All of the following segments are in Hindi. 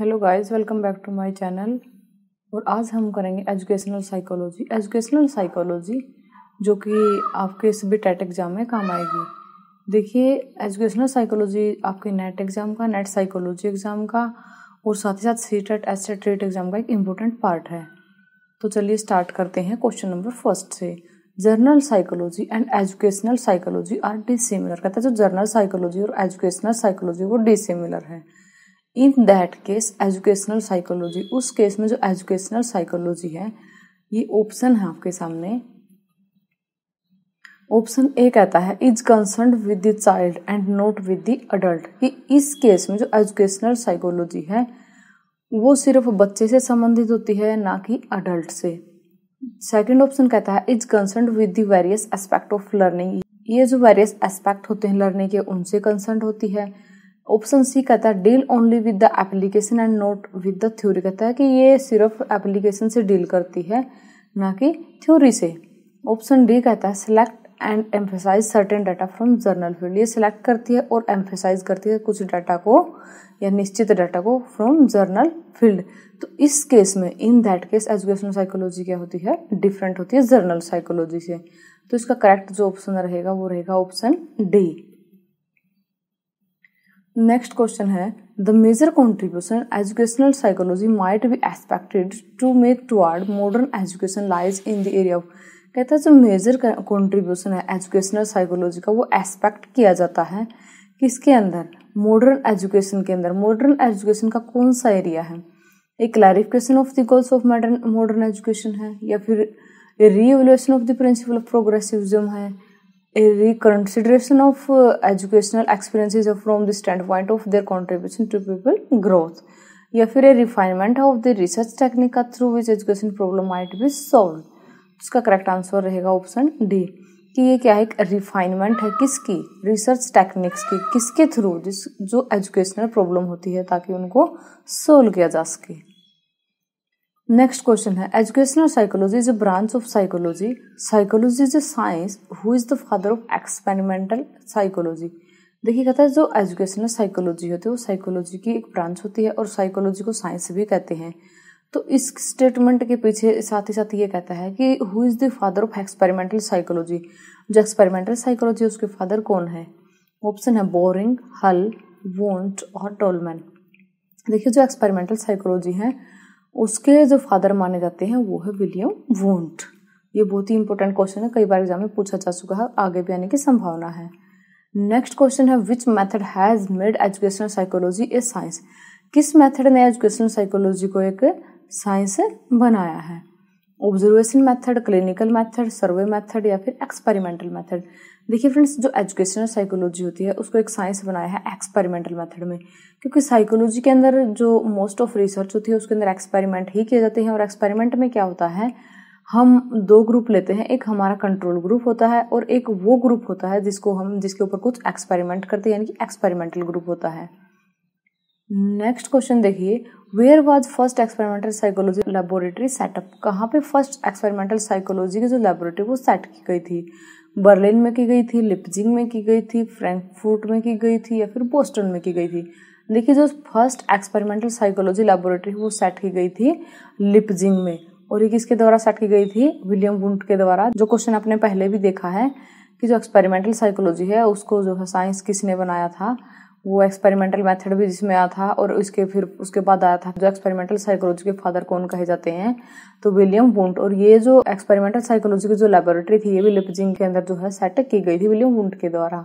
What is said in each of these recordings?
hello guys welcome back to my channel और आज हम करेंगे एजुकेशनल साइकोलॉजी एजुकेशनल साइकोलॉजी जो कि आपके सभी टेट एग्ज़ाम में काम आएगी देखिए एजुकेशनल साइकोलॉजी आपके नेट एग्ज़ाम का नेट साइकोलॉजी एग्ज़ाम का और साथ ही साथ C TET S TET exam का एक इम्पोर्टेंट पार्ट है तो चलिए स्टार्ट करते हैं क्वेश्चन नंबर फर्स्ट से general psychology and educational psychology are dissimilar कहते हैं जो जर्नल साइकोलॉजी और एजुकेशनल साइकोलॉजी वो डिसिमिलर है in that case educational psychology उस केस में जो एजुकेशनल साइकोलॉजी है ये ऑप्शन है आपके सामने ऑप्शन ए कहता है is concern with the child and not with the adult कि इस केस में जो एजुकेशनल साइकोलॉजी है वो सिर्फ बच्चे से संबंधित होती है ना कि अडल्ट से सेकंड ऑप्शन कहता है is concern with the various aspect of learning ये जो वेरियस एस्पेक्ट होते हैं लर्निंग के उनसे कंसर्न होती है ऑप्शन सी कहता है deal only with the application and not with the theory कहता है कि ये सिर्फ एप्लीकेशन से डील करती है ना कि थ्योरी से ऑप्शन डी कहता है select and emphasize certain data from general field ये सिलेक्ट करती है और एम्फेसाइज करती है कुछ डाटा को या निश्चित डाटा को फ्रॉम जर्नल फील्ड तो इस केस में in that case educational psychology क्या होती है डिफरेंट होती है जर्नल साइकोलॉजी से तो इसका करेक्ट जो ऑप्शन रहेगा वो रहेगा ऑप्शन डी नेक्स्ट क्वेश्चन है the major contribution educational psychology might be expected to make toward modern education lies in the area of कहता है जो मेजर कॉन्ट्रीब्यूशन है एजुकेशनल साइकोलॉजी का वो एक्सपेक्ट किया जाता है किसके अंदर मॉडर्न एजुकेशन के अंदर मॉडर्न एजुकेशन का कौन सा एरिया है एक clarification of the goals of modern modern education है या फिर reevaluation of the principle of progressivism है a reconsideration of uh, educational experiences from the standpoint of their contribution to people growth या फिर a refinement of the research technique का through which education problem might be solve उसका करेक्ट आंसर रहेगा ऑप्शन डी कि ये क्या है एक रिफाइनमेंट है किसकी रिसर्च टेक्निक्स की किसके थ्रू जिस जो एजुकेशनल प्रॉब्लम होती है ताकि उनको सोल्व किया जा सके नेक्स्ट क्वेश्चन है educational psychology is a branch of psychology psychology is a science who is the father of experimental psychology देखिए कहता है जो एजुकेशनल साइकोलॉजी होती है वो साइकोलॉजी की एक ब्रांच होती है और साइकोलॉजी को साइंस भी कहते हैं तो इस स्टेटमेंट के पीछे साथ ही साथ ये कहता है कि who is the father of experimental psychology जो एक्सपेरिमेंटल साइकोलॉजी है उसके फादर कौन है ऑप्शन है बोरिंग हल वोंट और टोलमैन देखिए जो एक्सपेरिमेंटल साइकोलॉजी है उसके जो फादर माने जाते हैं वो है विलियम वोंट ये बहुत ही इंपॉर्टेंट क्वेश्चन है कई बार एग्जाम में पूछा जा चुका है आगे भी आने की संभावना है नेक्स्ट क्वेश्चन है which method has made educational psychology a science किस मेथड ने एजुकेशनल साइकोलॉजी को एक साइंस बनाया है observation method clinical method survey method या फिर एक्सपेरिमेंटल मेथड देखिए फ्रेंड्स जो एजुकेशनल साइकोलॉजी होती है उसको एक साइंस बनाया है एक्सपेरिमेंटल मेथड में क्योंकि साइकोलॉजी के अंदर जो मोस्ट ऑफ रिसर्च होती है उसके अंदर एक्सपेरिमेंट ही किए जाते हैं और एक्सपेरिमेंट में क्या होता है हम दो ग्रुप लेते हैं एक हमारा कंट्रोल ग्रुप होता है और एक वो ग्रुप होता है जिसको हम जिसके ऊपर कुछ एक्सपेरिमेंट करते हैं यानी कि एक्सपेरिमेंटल ग्रुप होता है नेक्स्ट क्वेश्चन देखिए where was first experimental psychology laboratory setup कहाँ पे फर्स्ट एक्सपेरिमेंटल साइकोलॉजी की जो लेबोरेटरी वो सेट की गई थी बर्लिन में की गई थी लिपजिंग में की गई थी फ्रैंकफर्ट में की गई थी या फिर बोस्टन में की गई थी देखिए जो फर्स्ट एक्सपेरिमेंटल साइकोलॉजी लेबोरेटरी वो सेट की गई थी लिपजिंग में और ये किसके द्वारा सेट की गई थी विलियम वुंट के द्वारा जो क्वेश्चन आपने पहले भी देखा है कि जो एक्सपेरिमेंटल साइकोलॉजी है उसको जो है साइंस किसने बनाया था वो एक्सपेरिमेंटल मेथड भी जिसमें आया था और उसके फिर उसके बाद आया था जो एक्सपेरिमेंटल साइकोलॉजी के फादर कौन कहे जाते हैं तो विलियम वुंट और ये जो एक्सपेरिमेंटल साइकोलॉजी की जो लेबोरेटरी थी ये भी लिपजिंग के अंदर जो है सेट की गई थी विलियम वुंट के द्वारा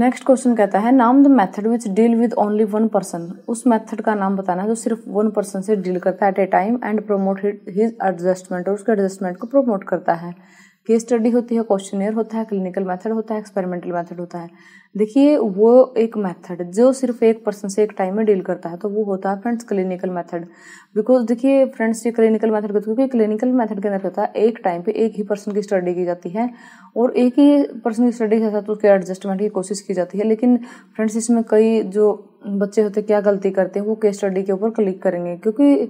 नेक्स्ट क्वेश्चन कहता है नाम the method which deal with only one person उस मेथड का नाम बताना है जो सिर्फ वन पर्सन से डील करता है at a time and promote his adjustment और उसके एडजस्टमेंट को प्रोमोट करता है केस स्टडी होती है क्वेश्चन होता है क्लिनिकल मेथड होता है एक्सपेरिमेंटल मेथड होता है देखिए वो एक मेथड जो सिर्फ एक पर्सन से एक टाइम में डील करता है तो वो होता है फ्रेंड्स क्लिनिकल मेथड बिकॉज देखिए फ्रेंड्स ये क्लिनिकल मेथड करते तो क्योंकि क्लिनिकल मेथड के अंदर होता है एक टाइम पे एक ही पर्सन की स्टडी की जाती है और एक ही पर्सन की स्टडी के साथ उसके एडजस्टमेंट की कोशिश की जाती है लेकिन फ्रेंड्स इसमें कई जो बच्चे होते क्या गलती करते हैं वो केस स्टडी के ऊपर क्लिक करेंगे क्योंकि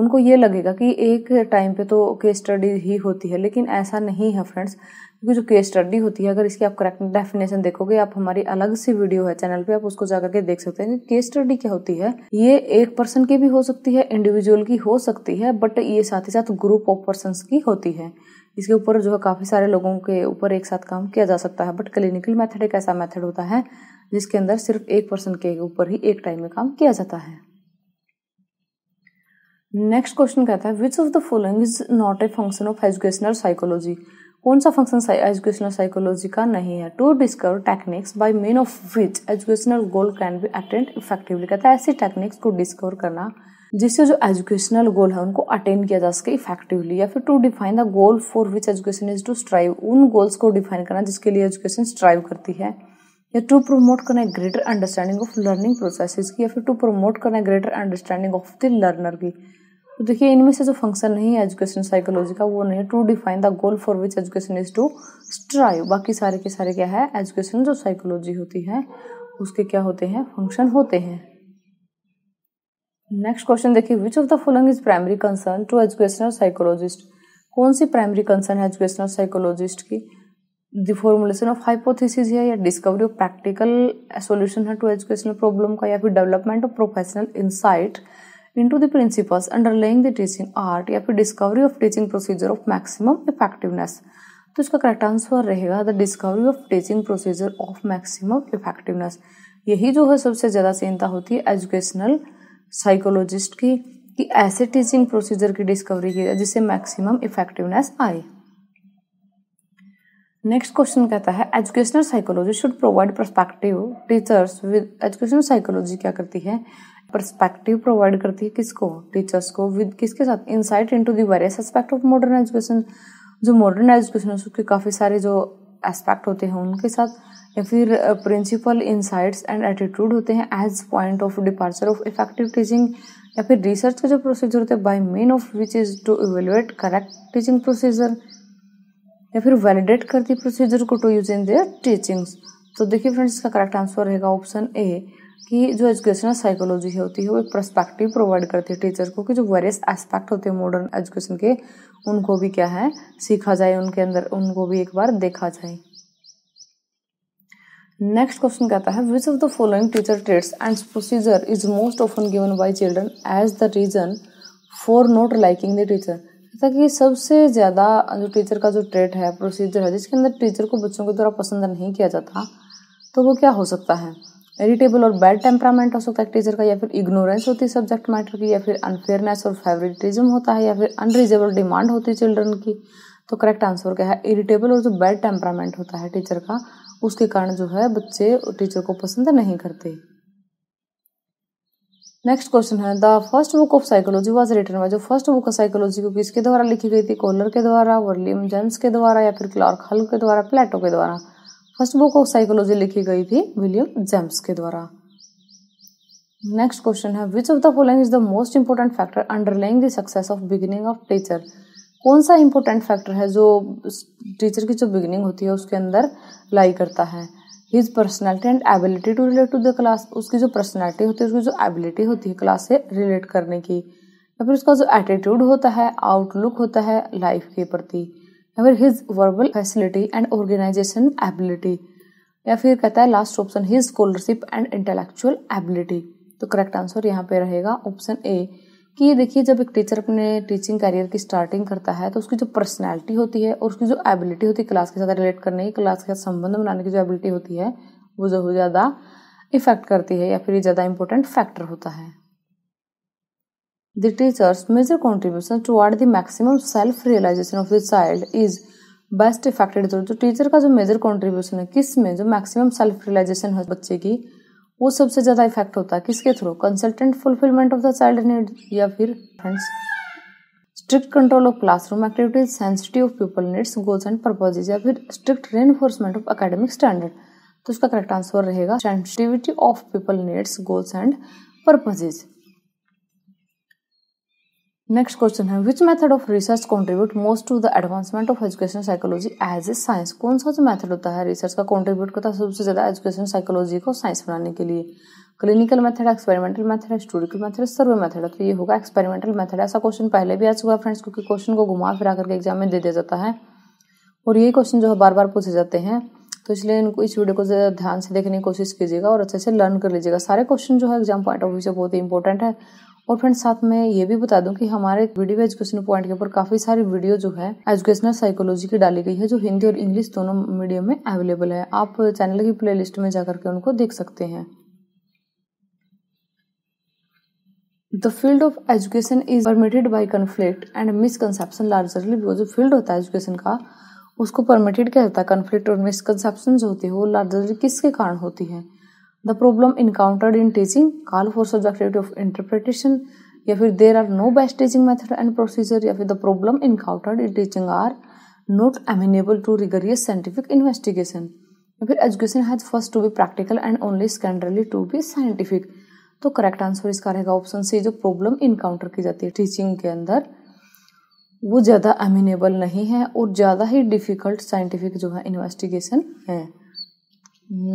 उनको ये लगेगा कि एक टाइम पे तो केस स्टडी ही होती है लेकिन ऐसा नहीं है फ्रेंड्स क्योंकि जो केस स्टडी होती है अगर इसकी आप करेक्ट डेफिनेशन देखोगे आप हमारी अलग सी वीडियो है चैनल पे आप उसको जाकर के देख सकते हैं केस स्टडी क्या होती है ये एक पर्सन की भी हो सकती है इंडिविजुअल की हो सकती है बट ये साथ ही साथ ग्रुप ऑफ पर्सन की होती है इसके ऊपर जो है काफ़ी सारे लोगों के ऊपर एक साथ काम किया जा सकता है बट क्लिनिकल मेथड एक ऐसा मेथड होता है जिसके अंदर सिर्फ एक पर्सन के ऊपर ही एक टाइम में काम किया जाता है नेक्स्ट क्वेश्चन कहता है which of the following is not a function of educational psychology कौन सा फंक्शन एजुकेशनल साइकोलॉजी का नहीं है to discover techniques by mean of which educational goal can be attend effectively कहता है ऐसी टेक्निक्स को डिस्कवर करना जिससे जो एजुकेशनल गोल है उनको अटेंड किया जा सके इफेक्टिवली या फिर to define the goal for which education is to strive उन गोल्स को डिफाइन करना जिसके लिए एजुकेशन स्ट्राइव करती है या टू प्रोमोट करना है greater understanding of learning process की या फिर टू प्रोमोट करना है greater understanding of the learner की तो देखिए इनमें से जो फंक्शन नहीं है एजुकेशन साइकोलॉजी का वो नहीं to define the goal for which education is to strive बाकी सारे के सारे क्या है एजुकेशन जो साइकोलॉजी होती है उसके क्या होते हैं फंक्शन होते हैं नेक्स्ट क्वेश्चन देखिए which of the following is primary concern to educational psychologist कौन सी प्राइमरी कंसर्न है एजुकेशनल साइकोलॉजिस्ट की द फॉर्मुलेशन ऑफ हाइपोथेसिस है या डिस्कवरी ऑफ प्रैक्टिकल सोल्यूशन है टू एजुकेशनल प्रॉब्लम का या फिर development of professional in into the principles underlying the teaching art या फिर discovery of teaching procedure of maximum effectiveness तो इसका करेक्ट आंसर रहेगा the discovery of teaching procedure of maximum effectiveness यही जो है सबसे ज़्यादा चिंता होती है एजुकेशनल साइकोलॉजिस्ट की कि ऐसे टीचिंग प्रोसीजर की डिस्कवरी की जाए जिससे मैक्सिमम इफेक्टिवनेस आए नेक्स्ट क्वेश्चन कहता है educational psychology should provide perspective teachers with educational psychology क्या करती है परस्पेक्टिव प्रोवाइड करती है किसको टीचर्स को विद किसके साथ insight into to various aspect of modern education जो मॉडर्न एजुकेशन है उसके काफ़ी सारे जो एस्पेक्ट होते हैं उनके साथ या फिर प्रिंसिपल इंसाइट्स एंड एटीट्यूड होते हैं as point of departure of effective teaching या फिर रिसर्च का जो प्रोसीजर होता है by means of which is to evaluate correct teaching procedure या फिर वैलिडेट करती प्रोसीजर को to use in their teachings तो देखिए फ्रेंड्स इसका करेक्ट आंसर रहेगा ऑप्शन ए कि जो एजुकेशनल साइकोलॉजी होती है वो एक परस्पेक्टिव प्रोवाइड करती है टीचर को कि जो वेरियस एस्पेक्ट होते हैं मॉडर्न एजुकेशन के उनको भी क्या है सीखा जाए उनके अंदर उनको भी एक बार देखा जाए नेक्स्ट क्वेश्चन कहता है which of the following teacher traits and procedure is most often given by children as the reason for not liking the teacher जैसा कि सबसे ज़्यादा जो टीचर का जो ट्रेट है प्रोसीजर है जिसके अंदर टीचर को बच्चों के द्वारा पसंद नहीं किया जाता तो वो क्या हो सकता है इरिटेबल और बैड टेम्परामेंट हो सकता है टीचर का या फिर इग्नोरेंस होती है सब्जेक्ट मैटर की या फिर अनफेयरनेस और फेवरेटिज्म होता है या फिर अनरीजनेबल डिमांड होती है चिल्ड्रन की तो करेक्ट आंसर क्या है इरिटेबल और जो बैड टेम्परामेंट होता है टीचर का उसके कारण जो है बच्चे टीचर को पसंद नहीं करते नेक्स्ट क्वेश्चन है the first book of psychology was written by जो फर्स्ट बुक ऑफ साइकोलॉजी को किसके द्वारा लिखी गई थी कोलर के द्वारा वर्लियम जेम्स के द्वारा या फिर क्लार्क हल के द्वारा प्लेटो के द्वारा फर्स्ट बुक ऑफ साइकोलॉजी लिखी गई थी विलियम जेम्स के द्वारा नेक्स्ट क्वेश्चन है which of the following is the most important factor underlying the success of beginning of teacher कौन सा इंपॉर्टेंट फैक्टर है जो टीचर की जो बिगिनिंग होती है उसके अंदर लाई करता है his personality and ability to relate to the class उसकी जो पर्सनैलिटी होती है उसकी जो एबिलिटी होती है क्लास से रिलेट करने की या फिर उसका जो एटीट्यूड होता है आउटलुक होता है लाइफ के प्रति या फिर his verbal facility and organization ability या फिर कहता है last option his scholarship and intellectual ability तो करेक्ट आंसर यहाँ पे रहेगा ऑप्शन ए कि देखिए जब एक टीचर अपने टीचिंग करियर की स्टार्टिंग करता है तो उसकी जो पर्सनैलिटी होती है और उसकी जो एबिलिटी होती है क्लास के साथ रिलेट करने की क्लास के साथ संबंध बनाने की जो एबिलिटी होती है वो जो ज़्यादा इफेक्ट करती है या फिर ये ज़्यादा इंपॉर्टेंट फैक्टर होता है the teacher's major contribution to the the self self realization of the child is best effected जो टीचर का जो मेजर कॉन्ट्रीब्यूशन है किस में जो मैक्सिमम सेल्फ रियलाइजेशन है बच्चे की वो सबसे ज़्यादा इफेक्ट होता है किसके through consultant fulfilment of the child need या फिर friends strict control of classroom activities sensitive of people needs goals and purposes या फिर strict enforcement of academic standard तो इसका करेक्ट आंसर रहेगा sensitivity of people needs goals and purposes next question है which method of research contribute most to the advancement of education psychology as a science कौन सा जो मेथड होता है रिसर्च का कॉन्ट्रीब्यूट करता है सबसे ज़्यादा एजुकेशन साइकोलॉजी को साइंस बनाने के लिए clinical method experimental method historical method survey method तो ये होगा एक्सपेरिमेंटल मेथड ऐसा क्वेश्चन पहले भी आ चुका है फ्रेंड्स क्योंकि क्वेश्चन को घुमा फिरा करके एग्जाम में दे दिया जाता है और ये क्वेश्चन जो है बार बार पूछे जाते हैं तो इसलिए इनको इस वीडियो को ज़्यादा ध्यान से देखने की कोशिश कीजिएगा और अच्छे से लर्न कर लीजिएगा सारे क्वेश्चन जो है एग्जाम पॉइंट ऑफ व्यू से बहुत ही इंपॉर्टेंट है और फ्रेंड्स साथ में ये भी बता दूं कि हमारे वीडियो एजुकेशन पॉइंट के ऊपर काफी सारी वीडियो जो है एजुकेशनल साइकोलॉजी की डाली गई है जो हिंदी और इंग्लिश दोनों मीडियम में अवेलेबल है आप चैनल की प्ले में जाकर के उनको देख सकते हैं the field of education is permitted by conflict and misconception largely जो फील्ड होता है एजुकेशन का उसको परमिटेड क्या होता है कन्फ्लिक्ट और मिसकनसेप्शन जो होती है वो लार्जली किसके कारण होती है the problem encountered in teaching call for subject of interpretation या फिर there are no best teaching method and procedure या फिर the problem encountered in teaching are not amenable to rigorous scientific investigation या फिर education has first to be practical and only secondarily to be scientific तो करेक्ट आंसर इसका रहेगा ऑप्शन सी जो प्रॉब्लम इनकाउंटर की जाती है टीचिंग के अंदर वो ज़्यादा एमिनेबल नहीं है और ज़्यादा ही डिफ़िकल्ट साइंटिफिक जो है इन्वेस्टिगेशन है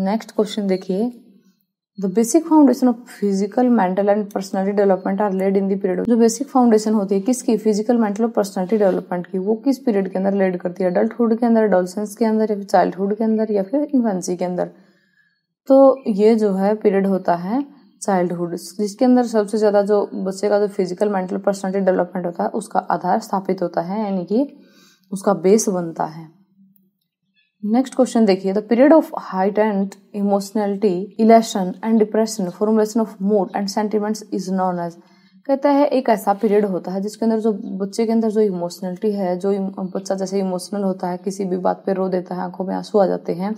नेक्स्ट क्वेश्चन देखिए the basic foundation of physical mental and personality development are laid in the period जो बेसिक फाउंडेशन होती है किसकी फिजिकल mental और personality डेवलपमेंट की वो किस पीरियड के अंदर laid करती है adulthood के अंदर adolescence के अंदर या फिर childhood के अंदर या फिर इन्फेंसी के अंदर तो ये जो है पीरियड होता है childhood जिसके अंदर सबसे ज़्यादा जो बच्चे का जो फिजिकल मेंटल personality डेवलपमेंट होता है उसका आधार स्थापित होता है यानी कि उसका बेस बनता है नेक्स्ट क्वेश्चन देखिए the period of height and emotionality elation and depression formulation of mood and sentiments is known as कहता है एक ऐसा पीरियड होता है जिसके अंदर जो बच्चे के अंदर जो इमोशनलिटी है जो बच्चा जैसे इमोशनल होता है किसी भी बात पे रो देता है आंखों में आंसू आ जाते हैं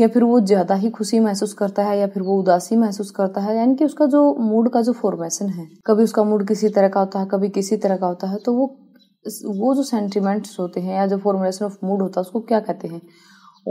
या फिर वो ज़्यादा ही खुशी महसूस करता है या फिर वो उदासी महसूस करता है यानी कि उसका जो मूड का जो फॉर्मेशन है कभी उसका मूड किसी तरह का होता है कभी किसी तरह का होता है तो वो वो जो सेंटिमेंट्स होते हैं या जो फॉर्मुलेशन ऑफ मूड होता है उसको क्या कहते हैं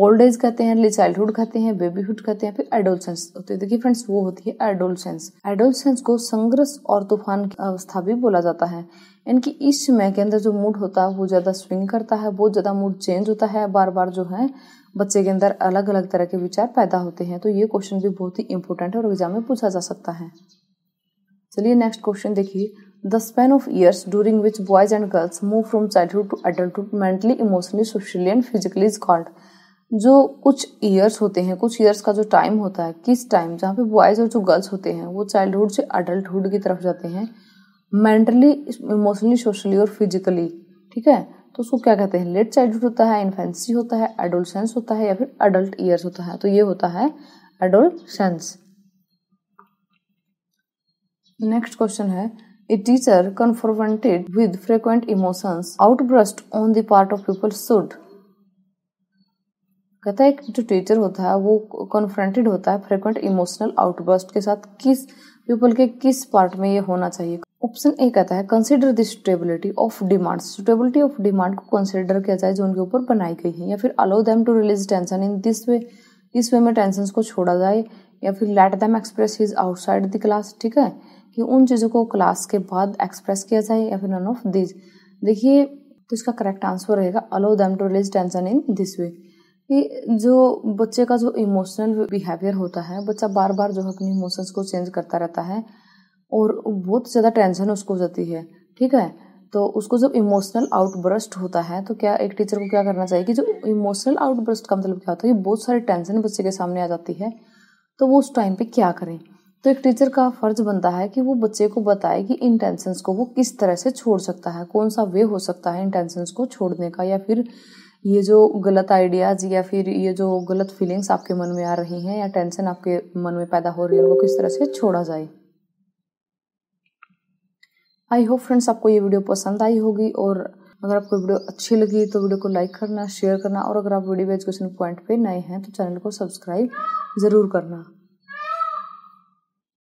ओल्ड एज कहते हैं अर्ली चाइल्डहुड कहते हैं बेबीहुड कहते हैं फिर एडोलसेंस होते हैं देखिए फ्रेंड्स वो होती है एडोलसेंस एडोलसेंस को संघर्ष और तूफान की अवस्था भी बोला जाता है इनकी इस समय के अंदर जो मूड होता है वो ज़्यादा स्विंग करता है बहुत ज़्यादा मूड चेंज होता है बार बार जो है बच्चे के अंदर अलग अलग तरह के विचार पैदा होते हैं तो ये क्वेश्चन भी बहुत ही इंपॉर्टेंट है और एग्जाम में पूछा जा सकता है चलिए नेक्स्ट क्वेश्चन देखिए the span of years during which boys and girls move from childhood to adulthood mentally emotionally socially and physically is called जो कुछ ईयर्स होते हैं कुछ ईयर्स का जो टाइम होता है किस टाइम जहाँ पे बॉयज़ और जो गर्ल्स होते हैं वो चाइल्डहुड से अडल्टहुड की तरफ जाते हैं मेंटली इमोशनली सोशली और फिजिकली ठीक है तो उसको क्या कहते हैं लेट चाइल्डहुड होता है इन्फेंसी होता है एडोलसेंस होता है या फिर अडल्ट ईयर्स होता है तो ये होता है एडोलसेंस नेक्स्ट क्वेश्चन है A teacher confronted with frequent emotions outburst on the part of people should कहता है जो टीचर होता है वो कन्फ्रंटेड होता है फ्रिक्वेंट इमोशनल आउटबर्स्ट के साथ किस पीपल के किस पार्ट में ये होना चाहिए ऑप्शन ए कहता है consider the stability of demand stability of demand को कंसिडर किया जाए जो उनके ऊपर बनाई गई है या फिर allow them to release tension in this way इस वे में टेंशन को छोड़ा जाए या फिर let them express is outside the class ठीक है कि उन चीज़ों को क्लास के बाद एक्सप्रेस किया जाए या फिर नन ऑफ दिस देखिए तो इसका करेक्ट आंसर रहेगा allow them to release tension in this way कि जो बच्चे का जो इमोशनल बिहेवियर होता है बच्चा बार बार जो है अपने इमोशंस को चेंज करता रहता है और बहुत ज़्यादा टेंशन उसको हो जाती है ठीक है तो उसको जब इमोशनल आउटब्रस्ट होता है तो क्या एक टीचर को क्या करना चाहिए कि जो इमोशनल आउटब्रस्ट का मतलब क्या होता है कि बहुत सारी टेंशन बच्चे के सामने आ जाती है तो वो उस टाइम पे क्या करें तो एक टीचर का फर्ज बनता है कि वो बच्चे को बताए कि इन टेंशंस को वो किस तरह से छोड़ सकता है कौन सा वे हो सकता है इन टेंशन को छोड़ने का या फिर ये जो गलत आइडियाज़ या फिर ये जो गलत फीलिंग्स आपके मन में आ रही हैं या टेंशन आपके मन में पैदा हो रही है उनको किस तरह से छोड़ा जाए आई होप फ्रेंड्स आपको ये वीडियो पसंद आई होगी और अगर आपको वीडियो अच्छी लगी तो वीडियो को लाइक करना शेयर करना और अगर आप वीडियो एजुकेशन पॉइंट पे नए हैं तो चैनल को सब्सक्राइब ज़रूर करना